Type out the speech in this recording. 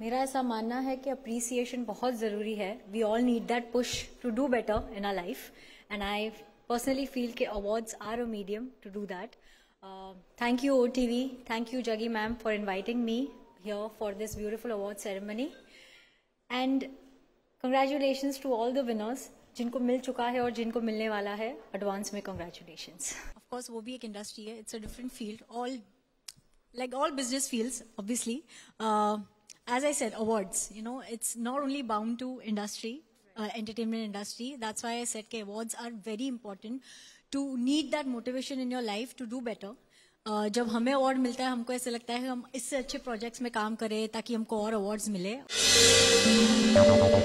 मेरा ऐसा मानना है कि अप्रिसिएशन बहुत ज़रूरी है we all need that push to do better in our life and I personally feel के awards are a medium to do that thank you O T V thank you Jagi ma'am for inviting me here for this beautiful award ceremony and congratulation to all the winners जिनको मिल चुका है और जिनको मिलने वाला है एडवांस में कंग्रेचुलेशन ऑफकोर्स वो भी एक इंडस्ट्री है it's a different field all like all business field obviously as I said, awards. You know, it's not only bound to industry, uh, entertainment industry. That's why I said, okay, awards are very important to need that motivation in your life to do better. Uh, जब हमें award मिलता है हमको ऐसे लगता है हम इससे अच्छे प्रोजेक्ट्स में काम करें ताकि हमको और अवार्ड्स मिले